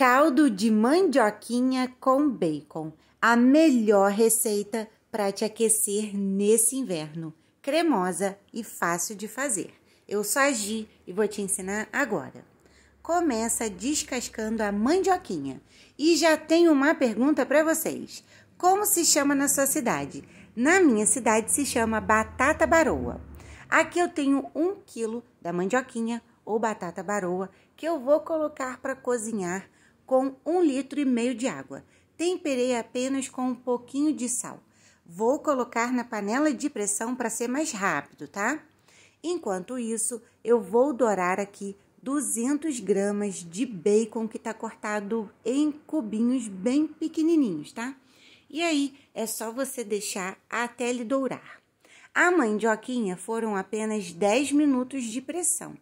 Caldo de mandioquinha com bacon. A melhor receita para te aquecer nesse inverno. Cremosa e fácil de fazer. Eu sou a Gi e vou te ensinar agora. Começa descascando a mandioquinha. E já tenho uma pergunta para vocês. Como se chama na sua cidade? Na minha cidade se chama batata baroa. Aqui eu tenho um quilo da mandioquinha ou batata baroa que eu vou colocar para cozinhar com um litro e meio de água. Temperei apenas com um pouquinho de sal. Vou colocar na panela de pressão para ser mais rápido, tá? Enquanto isso, eu vou dourar aqui 200 gramas de bacon que está cortado em cubinhos bem pequenininhos, tá? E aí é só você deixar até ele dourar. A mandioquinha foram apenas 10 minutos de pressão.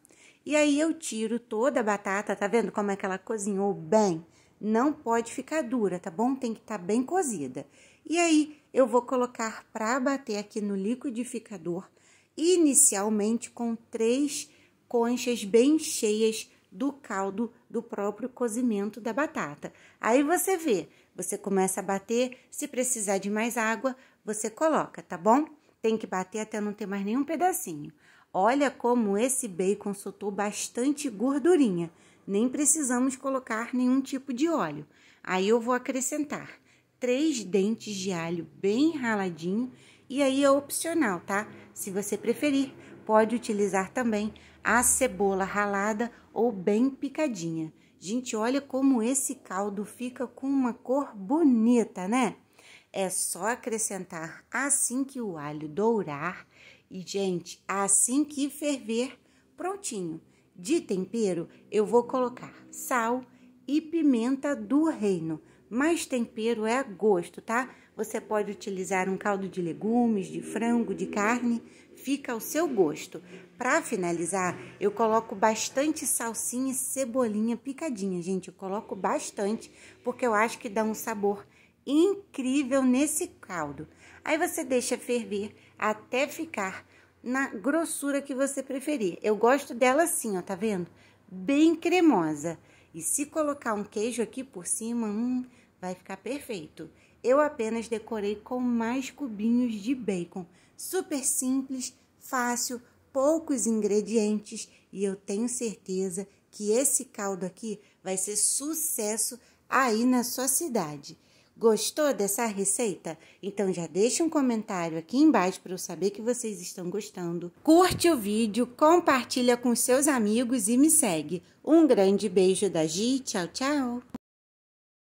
E aí eu tiro toda a batata, tá vendo como é que ela cozinhou bem? Não pode ficar dura, tá bom? Tem que estar tá bem cozida. E aí eu vou colocar para bater aqui no liquidificador, inicialmente com três conchas bem cheias do caldo do próprio cozimento da batata. Aí você vê, você começa a bater, se precisar de mais água, você coloca, tá bom? Tem que bater até não ter mais nenhum pedacinho. Olha como esse bacon soltou bastante gordurinha. Nem precisamos colocar nenhum tipo de óleo. Aí eu vou acrescentar três dentes de alho bem raladinho e aí é opcional, tá? Se você preferir, pode utilizar também a cebola ralada ou bem picadinha. Gente, olha como esse caldo fica com uma cor bonita, né? É só acrescentar assim que o alho dourar e, gente, assim que ferver, prontinho. De tempero, eu vou colocar sal e pimenta do reino. Mas tempero é a gosto, tá? Você pode utilizar um caldo de legumes, de frango, de carne, fica ao seu gosto. Para finalizar, eu coloco bastante salsinha e cebolinha picadinha, gente. Eu coloco bastante porque eu acho que dá um sabor incrível nesse caldo. Aí você deixa ferver até ficar na grossura que você preferir. Eu gosto dela assim, ó, tá vendo? Bem cremosa. E se colocar um queijo aqui por cima, hum, vai ficar perfeito. Eu apenas decorei com mais cubinhos de bacon. Super simples, fácil, poucos ingredientes e eu tenho certeza que esse caldo aqui vai ser sucesso aí na sua cidade. Gostou dessa receita? Então já deixa um comentário aqui embaixo para eu saber que vocês estão gostando. Curte o vídeo, compartilha com seus amigos e me segue. Um grande beijo da Gi, tchau, tchau!